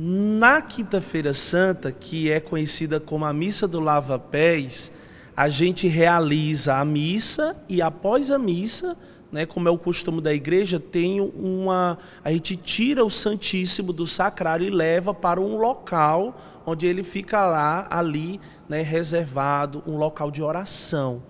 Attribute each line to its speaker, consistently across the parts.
Speaker 1: Na Quinta-feira Santa, que é conhecida como a Missa do Lava Pés, a gente realiza a missa e após a missa, né, como é o costume da igreja, tem uma a gente tira o Santíssimo do sacrário e leva para um local onde ele fica lá ali, né, reservado, um local de oração.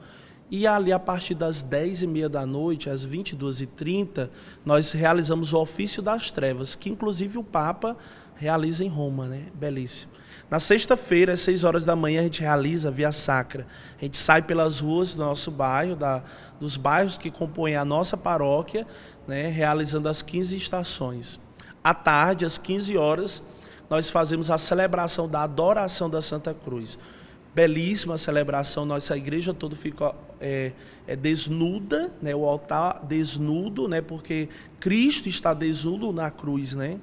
Speaker 1: E ali, a partir das 10h30 da noite, às 22h30, nós realizamos o Ofício das Trevas, que inclusive o Papa realiza em Roma, né? Belíssimo. Na sexta-feira, às 6 horas da manhã, a gente realiza a Via Sacra. A gente sai pelas ruas do nosso bairro, da, dos bairros que compõem a nossa paróquia, né? realizando as 15 estações. À tarde, às 15 horas, nós fazemos a celebração da adoração da Santa Cruz belíssima celebração. Nossa igreja toda fica é, é, desnuda, né? o altar desnudo, né? porque Cristo está desnudo na cruz. Né?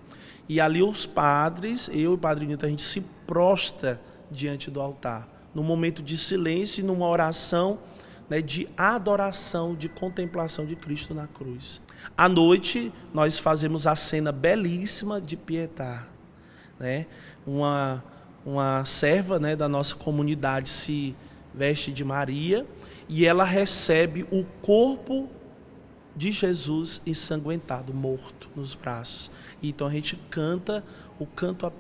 Speaker 1: E ali os padres, eu e o Padre Nito, a gente se prostra diante do altar, num momento de silêncio e numa oração né, de adoração, de contemplação de Cristo na cruz. À noite, nós fazemos a cena belíssima de Pietá, né? uma uma serva né, da nossa comunidade se veste de Maria e ela recebe o corpo de Jesus ensanguentado, morto nos braços. Então a gente canta o canto a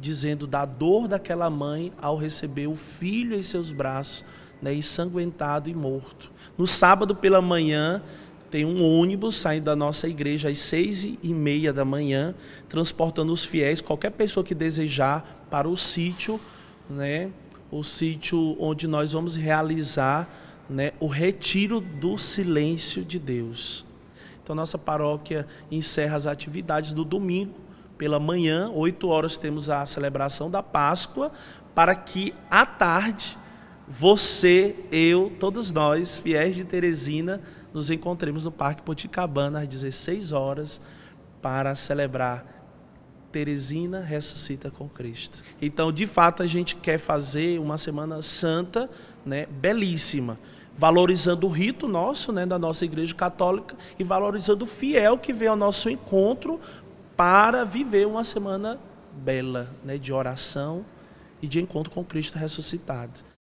Speaker 1: dizendo da dor daquela mãe ao receber o filho em seus braços, né, ensanguentado e morto. No sábado pela manhã, tem um ônibus saindo da nossa igreja às seis e meia da manhã, transportando os fiéis, qualquer pessoa que desejar, para o sítio, né? O sítio onde nós vamos realizar né, o retiro do silêncio de Deus. Então, nossa paróquia encerra as atividades do domingo pela manhã, 8 horas temos a celebração da Páscoa, para que à tarde você, eu, todos nós, fiéis de Teresina, nos encontremos no Parque Ponticabana às 16 horas para celebrar Teresina ressuscita com Cristo. Então, de fato, a gente quer fazer uma semana santa, né, belíssima, valorizando o rito nosso, né, da nossa igreja católica e valorizando o fiel que vem ao nosso encontro para viver uma semana bela, né, de oração e de encontro com Cristo ressuscitado.